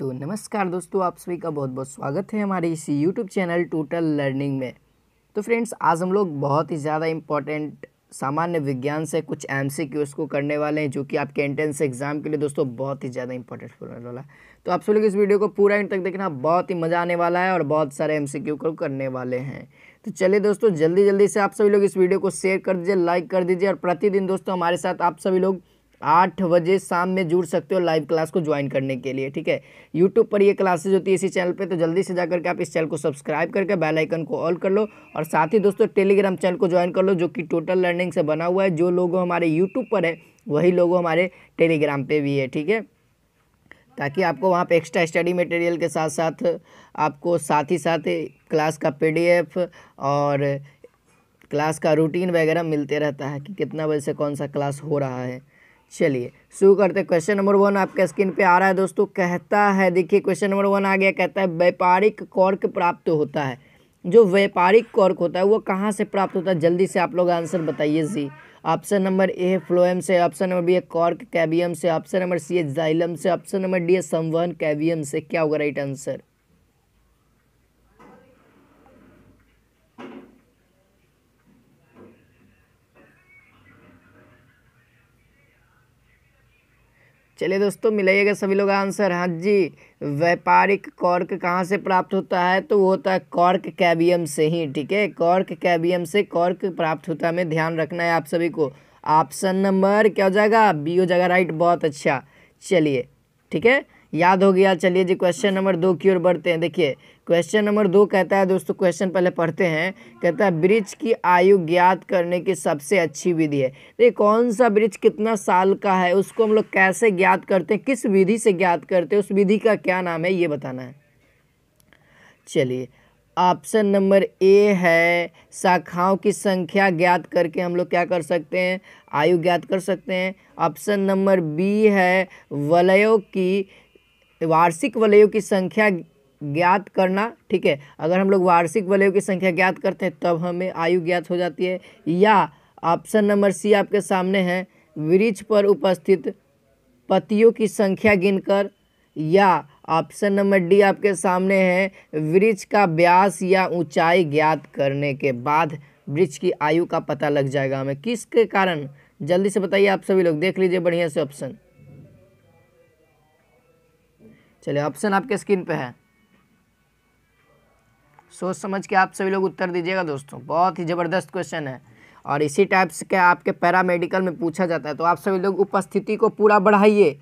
तो नमस्कार दोस्तों आप सभी का बहुत बहुत स्वागत है हमारे इस यूट्यूब चैनल टोटल लर्निंग में तो फ्रेंड्स आज हम लोग बहुत ही ज़्यादा इम्पॉर्टेंट सामान्य विज्ञान से कुछ एम सी क्यूज़ को करने वाले हैं जो कि आपके एंट्रेंस एग्जाम के लिए दोस्तों बहुत ही ज़्यादा इंपॉर्टेंट होने वाला है तो आप सब लोग इस वीडियो को पूरा इंड तक देखना बहुत ही मज़ा आने वाला है और बहुत सारे एम सी क्यू को करने वाले हैं तो चलिए दोस्तों जल्दी जल्दी से आप सभी लोग इस वीडियो को शेयर कर दीजिए लाइक कर दीजिए और प्रतिदिन दोस्तों हमारे साथ आप सभी लोग आठ बजे शाम में जुड़ सकते हो लाइव क्लास को ज्वाइन करने के लिए ठीक है यूट्यूब पर ये क्लासेज होती है इसी चैनल पर तो जल्दी से जा करके आप इस चैनल को सब्सक्राइब करके बेल आइकन को ऑल कर लो और साथ ही दोस्तों टेलीग्राम चैनल को ज्वाइन कर लो जो कि टोटल लर्निंग से बना हुआ है जो लोग हमारे यूट्यूब पर है वही लोग हमारे टेलीग्राम पर भी है ठीक है ताकि आपको वहाँ पर एक्स्ट्रा स्टडी मटेरियल के साथ साथ आपको साथ ही साथ क्लास का पी और क्लास का रूटीन वगैरह मिलते रहता है कि कितना बजे से कौन सा क्लास हो रहा है चलिए शुरू करते क्वेश्चन नंबर वन आपके स्क्रीन पे आ रहा है दोस्तों कहता है देखिए क्वेश्चन नंबर वन आ गया कहता है व्यापारिक कॉर्क प्राप्त होता है जो व्यापारिक कॉर्क होता है वो कहाँ से प्राप्त होता है जल्दी से आप लोग आंसर बताइए जी ऑप्शन नंबर ए है फ्लोएम से ऑप्शन नंबर बी है कॉर्क कैबियम से ऑप्शन नंबर सी है जाइलम से ऑप्शन नंबर डी है संवहन कैबियम से क्या होगा राइट आंसर चलिए दोस्तों मिलाइएगा सभी लोग आंसर हाँ जी व्यापारिक कॉर्क कहाँ से प्राप्त होता है तो वो होता है कॉर्क कैबियम से ही ठीक है कॉर्क कैबियम से कॉर्क प्राप्त होता है हमें ध्यान रखना है आप सभी को ऑप्शन नंबर क्या हो जाएगा बी हो जाएगा राइट बहुत अच्छा चलिए ठीक है याद हो गया चलिए जी क्वेश्चन नंबर दो की ओर बढ़ते हैं देखिए क्वेश्चन नंबर दो कहता है दोस्तों क्वेश्चन पहले पढ़ते हैं कहता है वृक्ष की आयु ज्ञात करने की सबसे अच्छी विधि है देखिए कौन सा वृक्ष कितना साल का है उसको हम लोग कैसे ज्ञात करते हैं किस विधि से ज्ञात करते हैं उस विधि का क्या नाम है ये बताना है चलिए ऑप्शन नंबर ए है शाखाओं की संख्या ज्ञात करके हम लोग क्या कर सकते हैं आयु ज्ञात कर सकते हैं ऑप्शन नंबर बी है वलयों की वार्षिक वलयों की संख्या ज्ञात करना ठीक है अगर हम लोग वार्षिक वलयों की संख्या ज्ञात करते हैं तब हमें आयु ज्ञात हो जाती है या ऑप्शन नंबर सी आपके सामने है वृक्ष पर उपस्थित पतियों की संख्या गिनकर या ऑप्शन नंबर डी आपके सामने है वृक्ष का व्यास या ऊंचाई ज्ञात करने के बाद वृक्ष की आयु का पता लग जाएगा हमें किसके कारण जल्दी से बताइए आप सभी लोग देख लीजिए बढ़िया से ऑप्शन चलिए ऑप्शन आपके स्क्रीन पे है सोच समझ के आप सभी लोग उत्तर दीजिएगा दोस्तों बहुत ही ज़बरदस्त क्वेश्चन है और इसी टाइप्स के आपके पैरामेडिकल में पूछा जाता है तो आप सभी लोग उपस्थिति को पूरा बढ़ाइए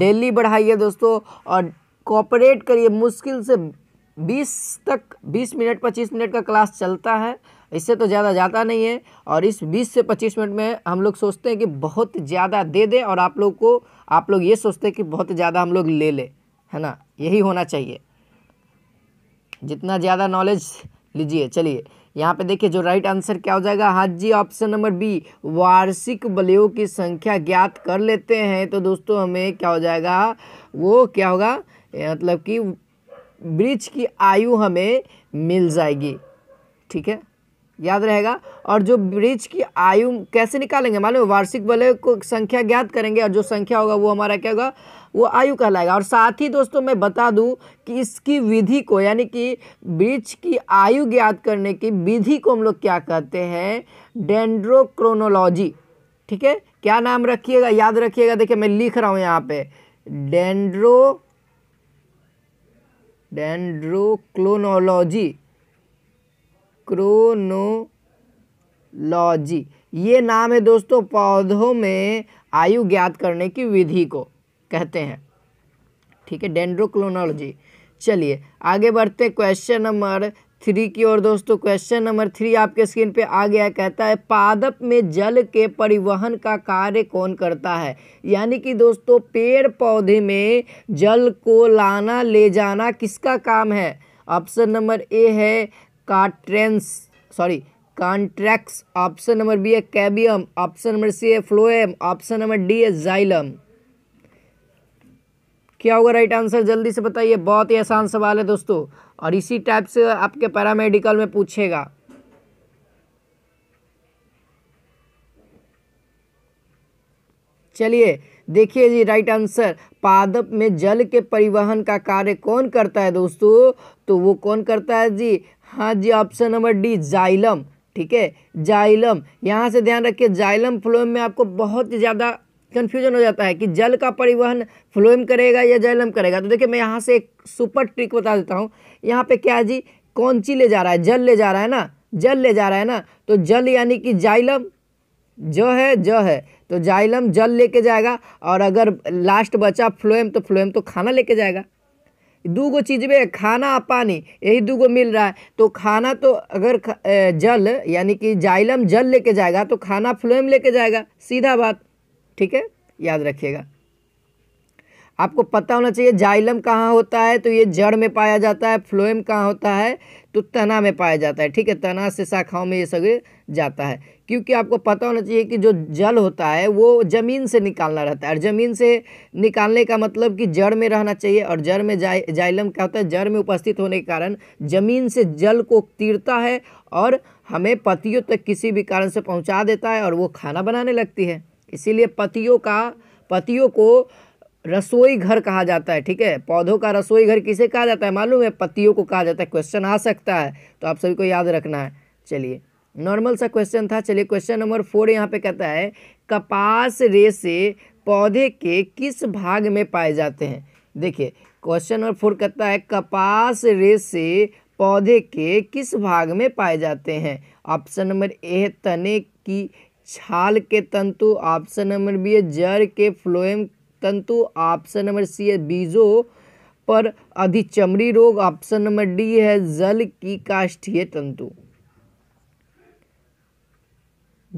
डेली बढ़ाइए दोस्तों और कॉपरेट करिए मुश्किल से 20 तक 20 मिनट 25 मिनट का क्लास चलता है इससे तो ज़्यादा जाता नहीं है और इस 20 से 25 मिनट में हम लोग सोचते हैं कि बहुत ज़्यादा दे दें और आप लोग को आप लोग ये सोचते हैं कि बहुत ज़्यादा हम लोग ले लें है ना यही होना चाहिए जितना ज़्यादा नॉलेज लीजिए चलिए यहाँ पे देखिए जो राइट आंसर क्या हो जाएगा हाँ जी ऑप्शन नंबर बी वार्षिक बलियों की संख्या ज्ञात कर लेते हैं तो दोस्तों हमें क्या हो जाएगा वो क्या होगा मतलब कि वृक्ष की आयु हमें मिल जाएगी ठीक है याद रहेगा और जो वृक्ष की आयु कैसे निकालेंगे मालूम वार्षिक बलय को संख्या ज्ञात करेंगे और जो संख्या होगा वो हमारा क्या होगा वो आयु कहलाएगा और साथ ही दोस्तों मैं बता दूं कि इसकी विधि को यानी कि वृक्ष की आयु ज्ञात करने की विधि को हम लोग क्या कहते हैं डेंड्रोक्रोनोलॉजी ठीक है क्या नाम रखिएगा याद रखिएगा देखिए मैं लिख रहा हूँ यहाँ पे डेंड्रो डेंड्रोक्लोनोलॉजी क्रोनोलॉजी ये नाम है दोस्तों पौधों में आयु ज्ञात करने की विधि को कहते हैं ठीक है डेंड्रोक्लोनोलॉजी चलिए आगे बढ़ते क्वेश्चन नंबर थ्री की ओर दोस्तों क्वेश्चन नंबर थ्री आपके स्क्रीन पे आ गया कहता है पादप में जल के परिवहन का कार्य कौन करता है यानी कि दोस्तों पेड़ पौधे में जल को लाना ले जाना किसका काम है ऑप्शन नंबर ए है काट्रेंस sorry cortex option number B है कैबियम ऑप्शन नंबर सी है फ्लोएम ऑप्शन नंबर डी है जाइलम क्या होगा राइट आंसर जल्दी से बताइए बहुत ही आसान सवाल है दोस्तों और इसी टाइप से आपके पैरामेडिकल में पूछेगा चलिए देखिए जी राइट आंसर पादप में जल के परिवहन का कार्य कौन करता है दोस्तों तो वो कौन करता है जी हाँ जी ऑप्शन नंबर डी जाइलम ठीक है जाइलम यहाँ से ध्यान रखिए जाइलम फ्लोएम में आपको बहुत ज़्यादा कन्फ्यूजन हो जाता है कि जल का परिवहन फ्लोएम करेगा या जैलम करेगा तो देखिए मैं यहाँ से एक सुपर ट्रिक बता देता हूँ यहाँ पे क्या है जी कौनची ले जा रहा है जल ले जा रहा है ना जल ले जा रहा है ना तो जल यानी कि जाइलम ज है ज है तो जाइलम जल लेके जाएगा और अगर लास्ट बचा फ्लोएम तो फ्लोएम तो खाना लेके जाएगा दो गो चीज़ में खाना और पानी यही दूगो मिल रहा है तो खाना तो अगर जल यानी कि जाइलम जल लेके जाएगा तो खाना फ्लोएम लेके जाएगा सीधा बात ठीक है याद रखिएगा आपको पता होना चाहिए जाइलम कहाँ होता है तो ये जड़ में पाया जाता है फ्लोएम कहाँ होता है तो तना में पाया जाता है ठीक है तना से शाखाओं में ये सब जाता है क्योंकि आपको पता होना चाहिए कि जो जल होता है वो ज़मीन से निकालना रहता है और ज़मीन से निकालने का मतलब कि जड़ में रहना चाहिए और जड़ में जाए जाइलम क्या होता है जड़ में उपस्थित होने के कारण ज़मीन से जल को तीरता है और हमें पतियों तक किसी भी कारण से पहुँचा देता है और वो खाना बनाने लगती है इसीलिए पतियों का पतियों को रसोई घर कहा जाता है ठीक है पौधों का रसोई घर किसे कहा जाता है मालूम है पतियों को कहा जाता है क्वेश्चन आ सकता है तो आप सभी को याद रखना है चलिए नॉर्मल सा क्वेश्चन था चलिए क्वेश्चन नंबर फोर यहाँ पे कहता है कपास रेसे पौधे के किस भाग में पाए जाते हैं देखिए क्वेश्चन नंबर फोर कहता है कपास रेसे पौधे के किस भाग में पाए जाते हैं ऑप्शन नंबर ए है तने की छाल के तंतु ऑप्शन नंबर बी है जड़ के फ्लोएम तंतु ऑप्शन नंबर सी है बीजों पर अधिचमड़ी रोग ऑप्शन नंबर डी है जल की काष्ठीय तंतु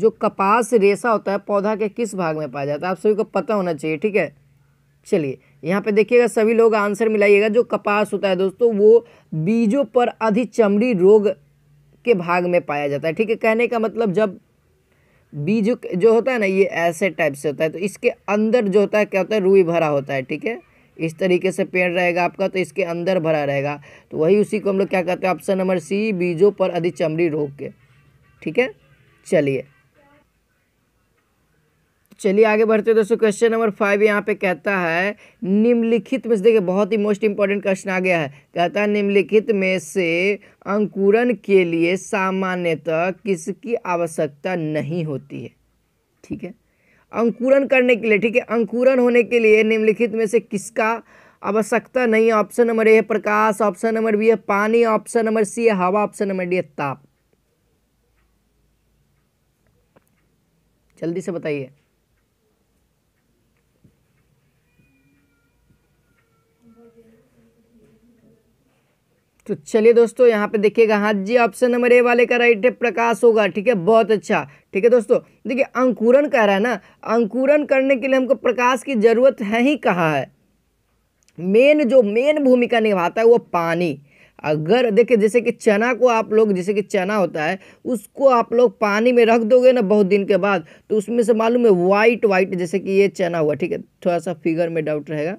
जो कपास रेशा होता है पौधा के किस भाग में पाया जाता है आप सभी को पता होना चाहिए ठीक है चलिए यहाँ पे देखिएगा सभी लोग आंसर मिलाइएगा जो कपास होता है दोस्तों वो बीजों पर अधिचमड़ी रोग के भाग में पाया जाता है ठीक है कहने का मतलब जब बी जो जो होता है ना ये ऐसे टाइप से होता है तो इसके अंदर जो होता है क्या होता है रुई भरा होता है ठीक है इस तरीके से पेड़ रहेगा आपका तो इसके अंदर भरा रहेगा तो वही उसी को हम लोग क्या कहते हैं ऑप्शन नंबर सी बीजों पर अधिक चमड़ी रोक के ठीक है चलिए चलिए आगे बढ़ते हैं दोस्तों क्वेश्चन नंबर फाइव यहाँ पे कहता है निम्नलिखित में से देखिए बहुत ही मोस्ट इंपॉर्टेंट क्वेश्चन आ गया है कहता है निम्नलिखित में से अंकुरण के लिए सामान्यतः किसकी आवश्यकता नहीं होती है ठीक है अंकुरण करने के लिए ठीक है अंकुरण होने के लिए निम्नलिखित में से किसका आवश्यकता नहीं है ऑप्शन नंबर ए है प्रकाश ऑप्शन नंबर बी है पानी ऑप्शन नंबर सी है हवा ऑप्शन नंबर डी है ताप जल्दी से बताइए तो चलिए दोस्तों यहाँ पे देखिएगा हाँ जी ऑप्शन नंबर ए वाले का राइट है प्रकाश होगा ठीक है बहुत अच्छा ठीक है दोस्तों देखिए अंकुरन कह रहा है ना अंकुरन करने के लिए हमको प्रकाश की जरूरत है ही कहा है मेन जो मेन भूमिका निभाता है वो पानी अगर देखिए जैसे कि चना को आप लोग जैसे कि चना होता है उसको आप लोग पानी में रख दोगे ना बहुत दिन के बाद तो उसमें से मालूम है वाइट वाइट जैसे कि ये चना हुआ ठीक है थोड़ा सा फिगर में डाउट रहेगा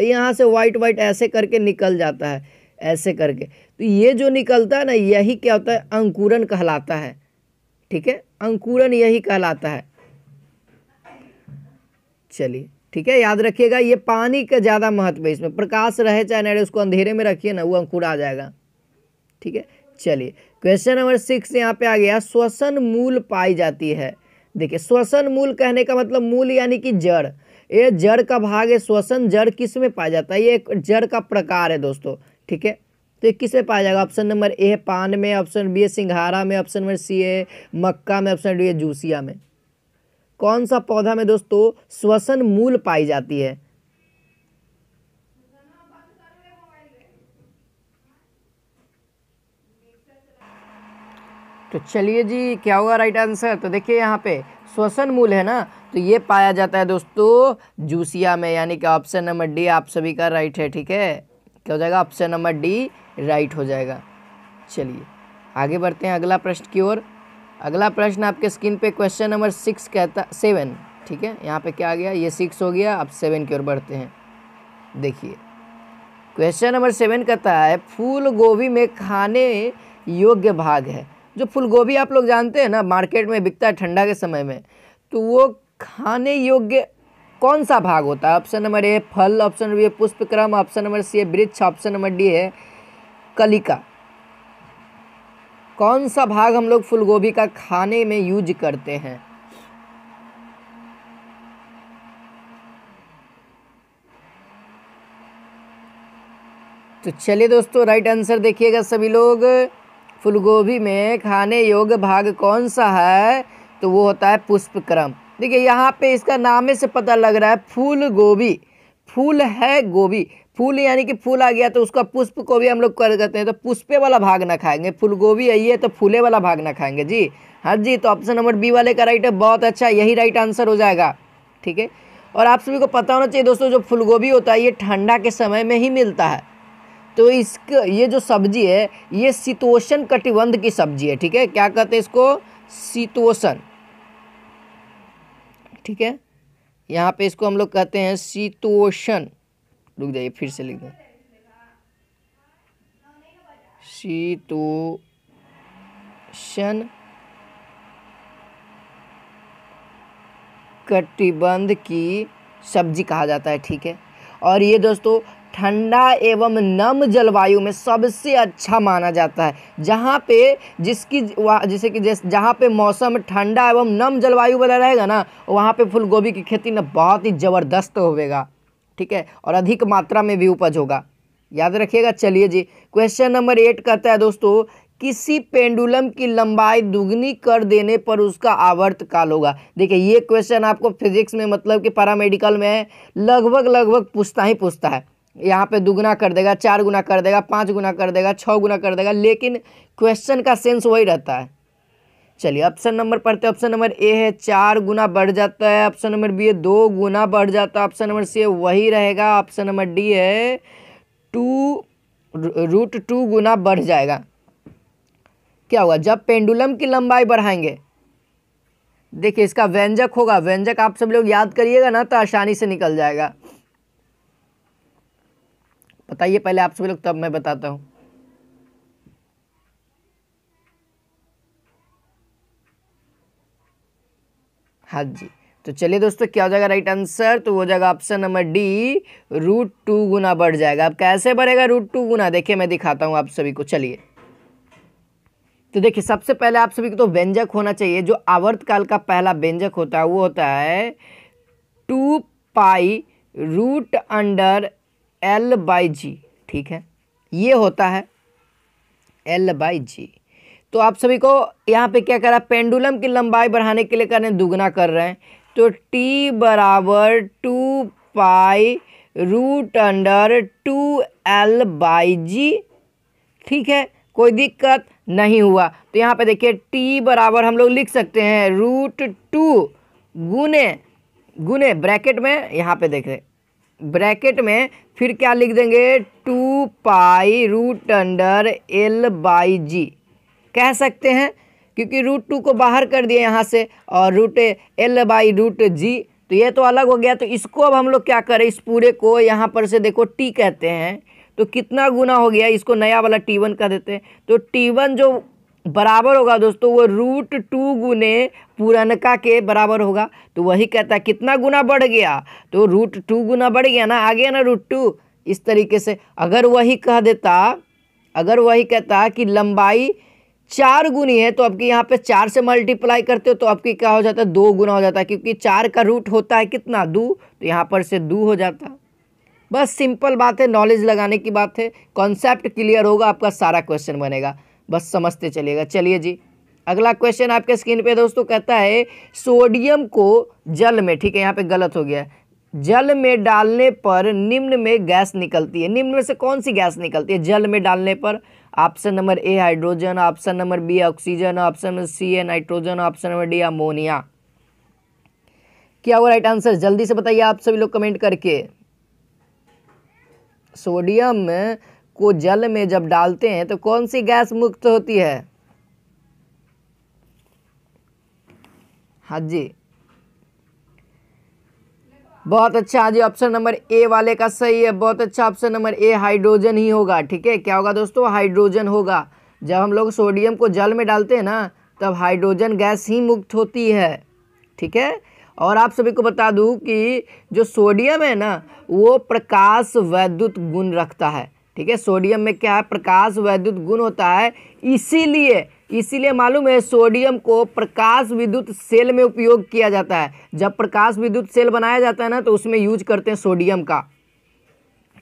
यहाँ से वाइट वाइट ऐसे करके निकल जाता है ऐसे करके तो ये जो निकलता है ना यही क्या होता है अंकुरन कहलाता है ठीक है अंकुरन यही कहलाता है चलिए ठीक है याद रखिएगा ये पानी का ज़्यादा महत्व है इसमें प्रकाश रहे चाहे ना उसको अंधेरे में रखिए ना वो अंकुर आ जाएगा ठीक है चलिए क्वेश्चन नंबर सिक्स यहाँ पे आ गया श्वसन मूल पाई जाती है देखिए श्वसन मूल कहने का मतलब मूल यानी कि जड़ ये जड़ का भाग है श्वसन जड़ किस में पाया जाता है ये एक जड़ का प्रकार है दोस्तों ठीक है तो ये किस में पाया जाएगा ऑप्शन नंबर ए है पान में ऑप्शन बी है सिंघारा में ऑप्शन नंबर सी है मक्का में ऑप्शन डी है जूसिया में कौन सा पौधा में दोस्तों श्वसन मूल पाई जाती है तो चलिए जी क्या होगा राइट आंसर तो देखिए यहाँ पे श्वसन मूल है ना तो ये पाया जाता है दोस्तों जूसिया में यानी कि ऑप्शन नंबर डी आप सभी का राइट है ठीक है क्या हो जाएगा ऑप्शन नंबर डी राइट हो जाएगा चलिए आगे बढ़ते हैं अगला प्रश्न की ओर अगला प्रश्न आपके स्क्रीन पे क्वेश्चन नंबर सिक्स कहता सेवन ठीक है यहाँ पे क्या आ गया ये सिक्स हो गया अब सेवन की ओर बढ़ते हैं देखिए क्वेश्चन नंबर सेवन कहता है फूल गोभी में खाने योग्य भाग है जो फूल गोभी आप लोग जानते हैं ना मार्केट में बिकता है ठंडा के समय में तो वो खाने योग्य कौन सा भाग होता है ऑप्शन नंबर ए फल ऑप्शन नंबर बी पुष्प ऑप्शन नंबर सी है वृक्ष ऑप्शन नंबर डी है कलिका कौन सा भाग हम लोग फूलगोभी का खाने में यूज करते हैं तो चलिए दोस्तों राइट आंसर देखिएगा सभी लोग फूलगोभी में खाने योग्य भाग कौन सा है तो वो होता है पुष्पक्रम देखिए यहाँ पे इसका नाम से पता लग रहा है फूल गोभी फूल है गोभी फूल यानी कि फूल आ गया तो उसका पुष्प को भी हम लोग कर करते हैं तो पुष्पे वाला भाग ना खाएंगे फूल गोभी यही है तो फूले वाला भाग ना खाएंगे जी हाँ जी तो ऑप्शन नंबर बी वाले का राइट है बहुत अच्छा यही राइट आंसर हो जाएगा ठीक है और आप सभी को पता होना चाहिए दोस्तों जो फूलगोभी होता है ये ठंडा के समय में ही मिलता है तो इसका ये जो सब्जी है ये शीतोषण कटिबंध की सब्जी है ठीक है क्या कहते हैं इसको शीतोषण ठीक है यहाँ पे इसको हम लोग कहते हैं सीतोषण रुक जाइए फिर से लिख दें सीतोषण कटिबंध की सब्जी कहा जाता है ठीक है और ये दोस्तों ठंडा एवं नम जलवायु में सबसे अच्छा माना जाता है जहाँ पे जिसकी जैसे कि जैसे जहाँ पे मौसम ठंडा एवं नम जलवायु वाला रहेगा ना वहाँ पे फूल गोभी की खेती ना बहुत ही ज़बरदस्त होगा ठीक है और अधिक मात्रा में भी उपज होगा याद रखिएगा चलिए जी क्वेश्चन नंबर एट कहता है दोस्तों किसी पेंडुलम की लंबाई दुगनी कर देने पर उसका आवर्त काल होगा देखिए ये क्वेश्चन आपको फिजिक्स में मतलब कि पैरामेडिकल में लगभग लगभग पूछता ही पूछता है यहाँ पे दुगना कर देगा चार गुना कर देगा पाँच गुना कर देगा छः गुना कर देगा लेकिन क्वेश्चन का सेंस वही रहता है चलिए ऑप्शन नंबर पढ़ते ऑप्शन नंबर ए है चार गुना बढ़ जाता है ऑप्शन नंबर बी है दो गुना बढ़ जाता है ऑप्शन नंबर सी वही रहेगा ऑप्शन नंबर डी है टू रूट टू गुना बढ़ जाएगा क्या होगा जब पेंडुलम की लंबाई बढ़ाएंगे देखिए इसका व्यंजक होगा व्यंजक आप सब लोग याद करिएगा ना तो आसानी से निकल जाएगा बताइए पहले आप सभी लोग तब मैं बताता हूँ हाँ जी तो चलिए दोस्तों क्या हो जाएगा राइट आंसर तो वो जाएगा option number D root two गुना बढ़ जाएगा अब कैसे बढ़ेगा रूट टू गुना देखिए मैं दिखाता हूँ आप सभी को चलिए तो देखिए सबसे पहले आप सभी को तो व्यंजक होना चाहिए जो आवर्तकाल का पहला व्यंजक होता है वो होता है two pi root under L by G ठीक है ये होता है एल बाई जी तो आप सभी को यहाँ पे क्या कर रहा है पेंडुलम की लंबाई बढ़ाने के लिए कर रहे हैं दुगना कर रहे हैं तो टी बराबर two pi root under two L by G ठीक है कोई दिक्कत नहीं हुआ तो यहाँ पे देखिए टी बराबर हम लोग लिख सकते हैं रूट टू गुने गुने ब्रैकेट में यहाँ पे देख रहे ब्रैकेट में फिर क्या लिख देंगे two pi root under L by G कह सकते हैं क्योंकि रूट टू को बाहर कर दिए यहाँ से और root L by root G तो ये तो अलग हो गया तो इसको अब हम लोग क्या करें इस पूरे को यहाँ पर से देखो टी कहते हैं तो कितना गुना हो गया इसको नया वाला टी वन कह देते हैं तो टी वन जो बराबर होगा दोस्तों वो रूट टू गुने पूर्णका के बराबर होगा तो वही कहता है कितना गुना बढ़ गया तो रूट टू गुना बढ़ गया ना आ गया ना रूट टू इस तरीके से अगर वही कह देता अगर वही कहता कि लंबाई चार गुनी है तो आपकी यहाँ पे चार से मल्टीप्लाई करते हो तो आपकी क्या हो जाता है दो गुना हो जाता है क्योंकि चार का रूट होता है कितना दो तो यहाँ पर से दो हो जाता बस सिंपल बात है नॉलेज लगाने की बात है कॉन्सेप्ट क्लियर होगा आपका सारा क्वेश्चन बनेगा बस समझते चलिएगा चलिए जी अगला क्वेश्चन आपके स्क्रीन पे दोस्तों कहता है सोडियम को जल में ठीक है यहाँ पे गलत हो गया जल में डालने पर निम्न में गैस निकलती है निम्न में से कौन सी गैस निकलती है जल में डालने पर option number A hydrogen option number B oxygen option number C है nitrogen option number D ammonia क्या हुआ राइट आंसर जल्दी से बताइए आप सभी लोग कमेंट करके सोडियम को जल में जब डालते हैं तो कौन सी गैस मुक्त होती है हाँ जी बहुत अच्छा जी ऑप्शन नंबर ए वाले का सही है बहुत अच्छा ऑप्शन नंबर ए हाइड्रोजन ही होगा ठीक है क्या होगा दोस्तों हाइड्रोजन होगा जब हम लोग सोडियम को जल में डालते हैं ना तब हाइड्रोजन गैस ही मुक्त होती है ठीक है और आप सभी को बता दूं कि जो सोडियम है ना वो प्रकाश वैद्युत गुण रखता है ठीक है सोडियम में क्या है प्रकाश वैद्युत गुण होता है इसीलिए इसीलिए मालूम है सोडियम को प्रकाश विद्युत सेल में उपयोग किया जाता है जब प्रकाश विद्युत सेल बनाया जाता है ना तो उसमें यूज करते हैं सोडियम का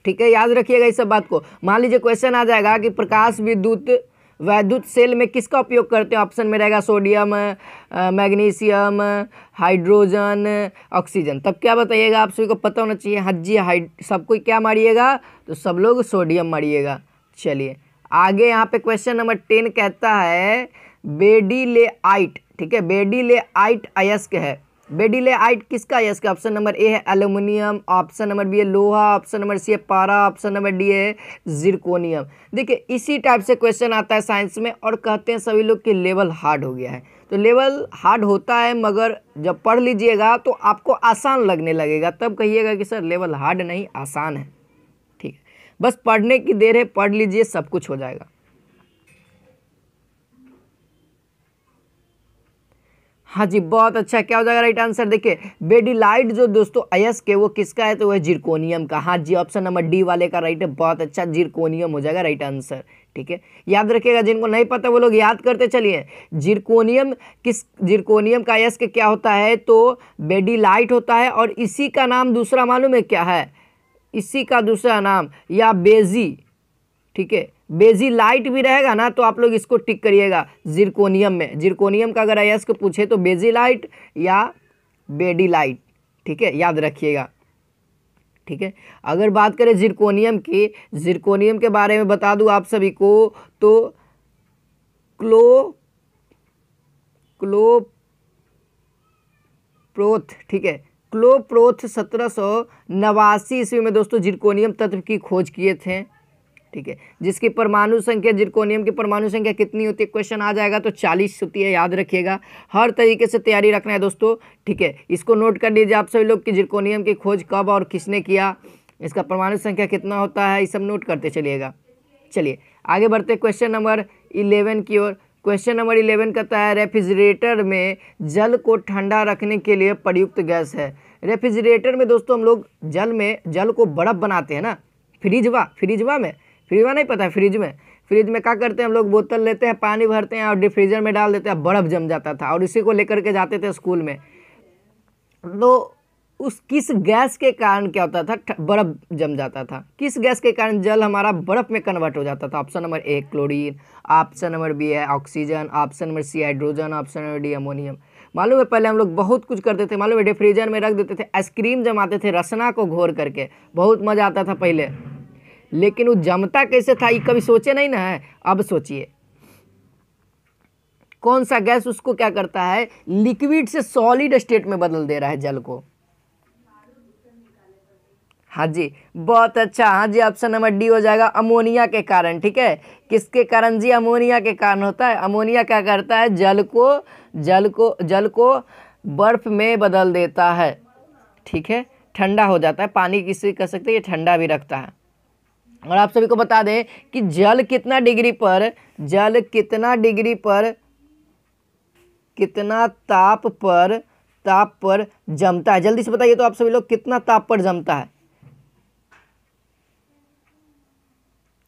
ठीक है याद रखिएगा इस सब बात को मान लीजिए क्वेश्चन आ जाएगा कि प्रकाश विद्युत वैद्युत सेल में किसका उपयोग करते हैं ऑप्शन में रहेगा सोडियम मैग्नीशियम हाइड्रोजन ऑक्सीजन तब क्या बताइएगा आप सभी को पता होना चाहिए हज्जी हाँ हाइड सबको क्या मारिएगा तो सब लोग सोडियम मारिएगा चलिए आगे यहाँ पे क्वेश्चन नंबर टेन कहता है बेडी ले आइट ठीक है बेडी ले आइट अयस्क है बेडिले आइट किसका है इसका ऑप्शन नंबर ए है एल्यूमिनियम ऑप्शन नंबर बी है लोहा ऑप्शन नंबर सी है पारा ऑप्शन नंबर डी है जिरकोनियम देखिए इसी टाइप से क्वेश्चन आता है साइंस में और कहते हैं सभी लोग कि लेवल हार्ड हो गया है तो लेवल हार्ड होता है मगर जब पढ़ लीजिएगा तो आपको आसान लगने लगेगा तब कहिएगा कि सर लेवल हार्ड नहीं आसान है ठीक है बस पढ़ने की देर है पढ़ लीजिए सब कुछ हो जाएगा हाँ जी बहुत अच्छा क्या हो जाएगा राइट आंसर देखिए बेडीलाइट जो दोस्तों अयस्क है वो किसका है तो वह जिरकोनियम का हाँ जी ऑप्शन नंबर डी वाले का राइट है बहुत अच्छा जिरकोनियम हो जाएगा राइट आंसर ठीक है याद रखिएगा जिनको नहीं पता वो लोग याद करते चलिए जिरकोनियम किस जिरकोनियम का अयस्क क्या होता है तो बेडीलाइट होता है और इसी का नाम दूसरा मालूम है क्या है इसी का दूसरा नाम या बेजी ठीक है बेजी लाइट भी रहेगा ना तो आप लोग इसको टिक करिएगा जिरकोनियम में जिरकोनियम का अगर अयस्क पूछे तो बेजी लाइट या बेडी लाइट ठीक है याद रखिएगा ठीक है अगर बात करें जिरकोनियम की जिरकोनियम के बारे में बता दूं आप सभी को तो क्लो क्लो प्रोथ ठीक है क्लोप्रोथ सत्रह सौ नवासी ईस्वी में दोस्तों जिरकोनियम तत्व की खोज किए थे ठीक है जिसकी परमाणु संख्या जिरकोनियम की परमाणु संख्या कितनी होती है क्वेश्चन आ जाएगा तो चालीस होती है याद रखिएगा हर तरीके से तैयारी रखना है दोस्तों ठीक है इसको नोट कर लीजिए आप सभी लोग कि जिरकोनियम की खोज कब और किसने किया इसका परमाणु संख्या कितना होता है ये सब नोट करते चलिएगा चलिए आगे बढ़ते क्वेश्चन नंबर इलेवन की ओर क्वेश्चन नंबर इलेवन कहता है रेफ्रिजरेटर में जल को ठंडा रखने के लिए प्रयुक्त गैस है रेफ्रिजरेटर में दोस्तों हम लोग जल में जल को बर्फ़ बनाते हैं ना फ्रिजवा फ्रिजवा में फ्रिज में नहीं पता है फ्रिज में फ्रिज में क्या करते हैं हम लोग बोतल लेते हैं पानी भरते हैं और डिफ्रीजर में डाल देते हैं बर्फ़ जम जाता था और इसी को लेकर के जाते थे स्कूल में तो उस किस गैस के कारण क्या होता था बर्फ़ जम जाता था किस गैस के कारण जल हमारा बर्फ़ में कन्वर्ट हो जाता था option number A chlorine option number B है oxygen option number C hydrogen option number D ammonium मालूम है पहले हम लोग बहुत कुछ करते थे मालूम है डिफ्रीजर में रख देते थे आइसक्रीम जमाते थे रसना को घोर करके बहुत मज़ा आता था पहले लेकिन वो जमता कैसे था ये कभी सोचे नहीं ना है अब सोचिए कौन सा गैस उसको क्या करता है लिक्विड से सॉलिड स्टेट में बदल दे रहा है जल को हाँ जी बहुत अच्छा हाँ जी ऑप्शन नंबर डी हो जाएगा अमोनिया के कारण ठीक है किसके कारण जी अमोनिया के कारण होता है अमोनिया क्या करता है जल को जल को जल को बर्फ में बदल देता है ठीक है ठंडा हो जाता है पानी किसी कह सकते हैं ये ठंडा भी रखता है और आप सभी को बता दें कि जल कितना डिग्री पर जल कितना डिग्री पर कितना ताप पर ताप पर जमता है जल्दी से बताइए तो आप सभी लोग कितना ताप पर जमता है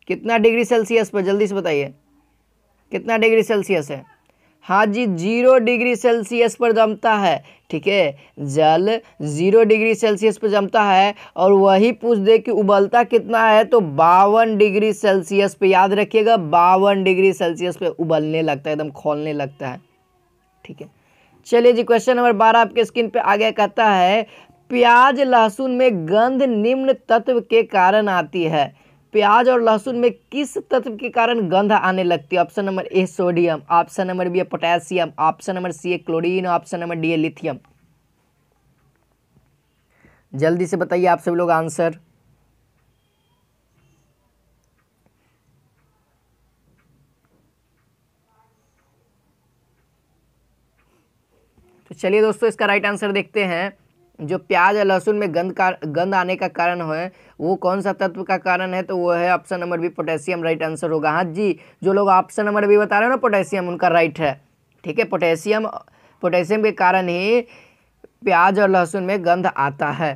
कितना डिग्री सेल्सियस पर जल्दी से बताइए कितना डिग्री सेल्सियस है हाँ जी जीरो डिग्री सेल्सियस पर जमता है ठीक है जल जीरो डिग्री सेल्सियस पर जमता है और वही पूछ दे कि उबलता कितना है तो बावन डिग्री सेल्सियस पे याद रखिएगा बावन डिग्री सेल्सियस पे उबलने लगता है एकदम खोलने लगता है ठीक है चलिए जी क्वेश्चन नंबर बारह आपके स्क्रीन पे आ गया कहता है प्याज लहसुन में गंध निम्न तत्व के कारण आती है प्याज और लहसुन में किस तत्व के कारण गंध आने लगती है option number A sodium option number B potassium option number C ए क्लोरीन ऑप्शन नंबर डी ए लिथियम जल्दी से बताइए आप सब लोग आंसर तो चलिए दोस्तों इसका राइट आंसर देखते हैं जो प्याज और लहसुन में गंध का गंध आने का कारण है वो कौन सा तत्व का कारण है तो वो है option number B potassium right answer होगा हाँ जी जो लोग ऑप्शन नंबर बी बता रहे हो ना पोटेशियम उनका राइट है ठीक है पोटेशियम पोटेशियम के कारण ही प्याज और लहसुन में गंध आता है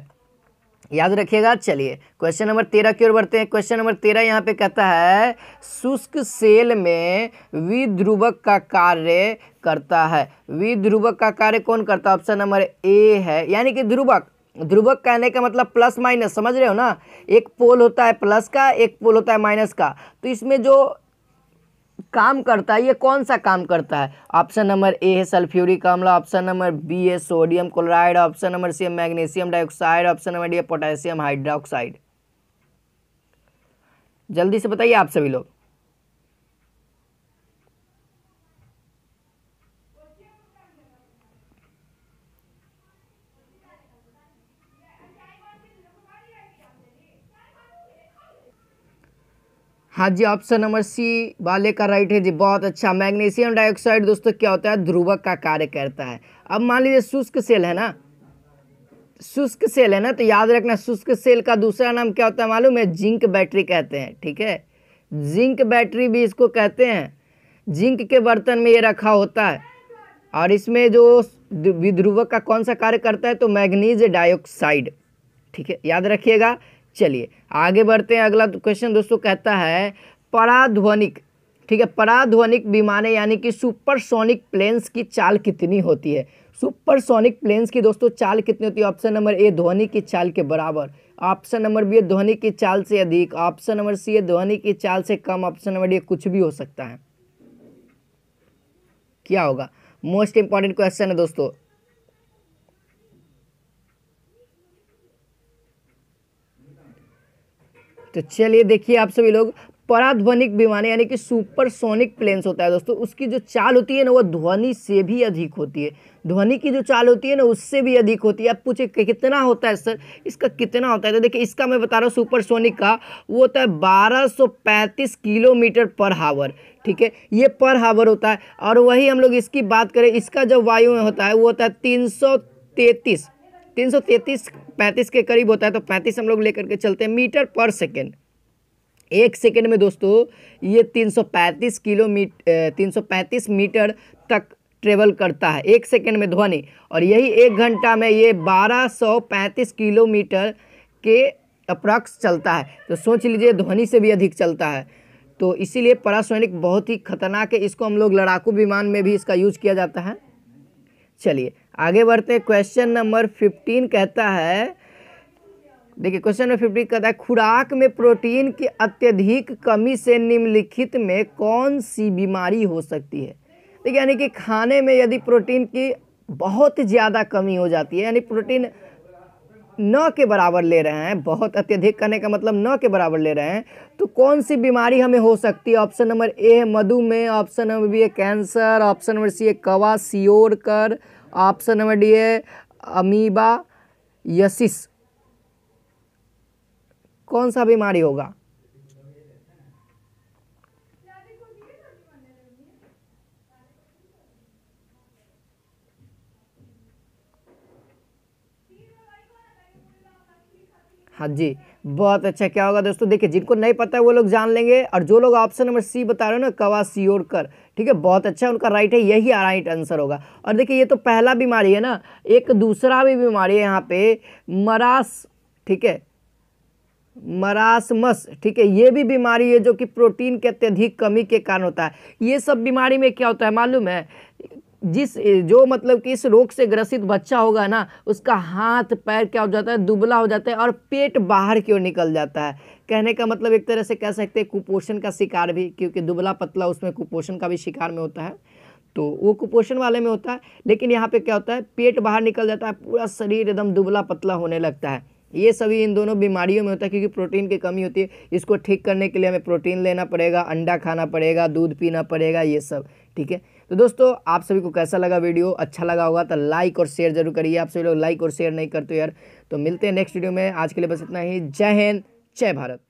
याद रखिएगा चलिए क्वेश्चन नंबर तेरह की ओर बढ़ते हैं क्वेश्चन नंबर तेरह यहाँ पे कहता है शुष्क सेल में विध्रुवक का कार्य करता है विध्रुवक का कार्य कौन करता है ऑप्शन नंबर ए है यानी कि ध्रुवक ध्रुवक कहने का मतलब प्लस माइनस समझ रहे हो ना एक पोल होता है प्लस का एक पोल होता है माइनस का तो इसमें जो काम करता है ये कौन सा काम करता है ऑप्शन नंबर ए है सल्फ्यूरिक अम्ल ऑप्शन नंबर बी है sodium chloride option number C है magnesium dioxide option number D है पोटेशियम हाइड्रोक्साइड जल्दी से बताइए आप सभी लोग हाँ जी ऑप्शन नंबर सी वाले का राइट है जी बहुत अच्छा मैग्नीशियम डाइऑक्साइड दोस्तों क्या होता है ध्रुवक का कार्य करता है अब मान लीजिए शुष्क सेल है ना शुष्क सेल है ना तो याद रखना शुष्क सेल का दूसरा नाम क्या होता है मालूम है जिंक बैटरी कहते हैं ठीक है जिंक बैटरी भी इसको कहते हैं जिंक के बर्तन में ये रखा होता है और इसमें जो विध्रुवक का कौन सा कार्य करता है तो मैग्नीज डाइऑक्साइड ठीक है याद रखिएगा चलिए आगे बढ़ते हैं अगला क्वेश्चन दोस्तों कहता है पराध्वनिक ठीक है पराध्वनिक विमानें यानी कि सुपरसोनिक प्लेन्स की चाल कितनी होती है सुपरसोनिक प्लेन्स की दोस्तों चाल कितनी होती है ऑप्शन नंबर ए ध्वनि की चाल के बराबर ऑप्शन नंबर बी ध्वनि की चाल से अधिक ऑप्शन नंबर सी ध्वनि की चाल से कम ऑप्शन नंबर डी कुछ भी हो सकता है क्या होगा मोस्ट इंपॉर्टेंट क्वेश्चन है दोस्तों तो चलिए देखिए आप सभी लोग पराध्वनिक विमान यानी कि सुपरसोनिक प्लेन्स होता है दोस्तों उसकी जो चाल होती है ना वो ध्वनि से भी अधिक होती है ध्वनि की जो चाल होती है ना उससे भी अधिक होती है आप पूछे कितना होता है सर इसका कितना होता है तो देखिए इसका मैं बता रहा हूँ सुपरसोनिक का वो होता है 1235 किलोमीटर पर हावर ठीक है ये पर हावर होता है और वही हम लोग इसकी बात करें इसका जो वायु होता है वो होता है तीन पैंतीस के करीब होता है तो पैंतीस हम लोग लेकर के चलते हैं मीटर पर सेकेंड एक सेकेंड में दोस्तों ये तीन सौ तीन किलोमीटर पैंतीस मीटर तक ट्रेवल करता है एक सेकेंड में ध्वनि और यही एक घंटा में ये बारह सौ पैंतीस किलोमीटर के अप्रॉक्स चलता है तो सोच लीजिए ध्वनि से भी अधिक चलता है तो इसीलिए परासोनिक बहुत ही खतरनाक है इसको हम लोग लड़ाकू विमान में भी इसका यूज किया जाता है चलिए आगे बढ़ते हैं क्वेश्चन नंबर फिफ्टीन कहता है देखिए क्वेश्चन नंबर फिफ्टीन कहता है खुराक में प्रोटीन की अत्यधिक कमी से निम्नलिखित में कौन सी बीमारी हो सकती है देखिए यानी कि खाने में यदि प्रोटीन की बहुत ज़्यादा कमी हो जाती है यानी प्रोटीन न के बराबर ले रहे हैं बहुत अत्यधिक करने का मतलब न के बराबर ले रहे हैं तो कौन सी बीमारी हमें हो सकती है ऑप्शन नंबर ए है मधुमेह ऑप्शन नंबर बी है कैंसर ऑप्शन नंबर सी है kwashiorkor option number D है अमीबा यसिस कौन सा बीमारी होगा हाँ जी बहुत अच्छा क्या होगा दोस्तों देखिए जिनको नहीं पता है वो लोग जान लेंगे और जो लोग ऑप्शन नंबर सी बता रहे हो ना कवा सियोर कर ठीक है बहुत अच्छा उनका राइट है यही राइट आंसर होगा और देखिए ये तो पहला बीमारी है ना एक दूसरा भी बीमारी है यहाँ पे मरास ठीक है मरासमस ठीक है ये भी बीमारी है जो कि प्रोटीन के अत्यधिक कमी के कारण होता है ये सब बीमारी में क्या होता है मालूम है जिस जो मतलब कि इस रोग से ग्रसित बच्चा होगा ना उसका हाथ पैर क्या हो जाता है दुबला हो जाता है और पेट बाहर की ओर निकल जाता है कहने का मतलब एक तरह से कह सकते हैं कुपोषण का शिकार भी क्योंकि दुबला पतला उसमें कुपोषण का भी शिकार में होता है तो वो कुपोषण वाले में होता है लेकिन यहाँ पे क्या होता है पेट बाहर निकल जाता है पूरा शरीर एकदम दुबला पतला होने लगता है ये सभी इन दोनों बीमारियों में होता है क्योंकि प्रोटीन की कमी होती है इसको ठीक करने के लिए हमें प्रोटीन लेना पड़ेगा अंडा खाना पड़ेगा दूध पीना पड़ेगा ये सब ठीक है तो दोस्तों आप सभी को कैसा लगा वीडियो अच्छा लगा होगा तो लाइक और शेयर जरूर करिए आप सभी लोग लाइक और शेयर नहीं करते यार तो मिलते हैं नेक्स्ट वीडियो में आज के लिए बस इतना ही जय हिंद जय भारत